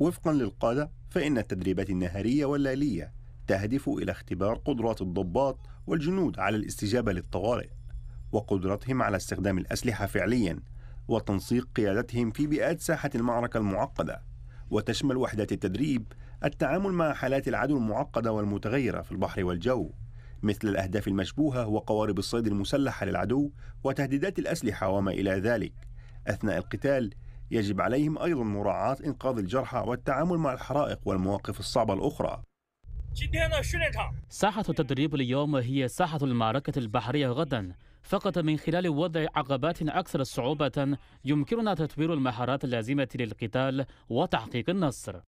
وفقا للقادة فإن التدريبات النهارية والليلية تهدف إلى اختبار قدرات الضباط والجنود على الاستجابة للطوارئ وقدرتهم على استخدام الأسلحة فعليا وتنسيق قيادتهم في بيئات ساحة المعركة المعقدة وتشمل وحدات التدريب التعامل مع حالات العدو المعقدة والمتغيرة في البحر والجو مثل الأهداف المشبوهة وقوارب الصيد المسلحة للعدو وتهديدات الأسلحة وما إلى ذلك أثناء القتال يجب عليهم أيضا مراعاة إنقاذ الجرحى والتعامل مع الحرائق والمواقف الصعبة الأخرى ساحة التدريب اليوم هي ساحة المعركة البحرية غدا فقط من خلال وضع عقبات أكثر صعوبة يمكننا تطوير المهارات اللازمة للقتال وتحقيق النصر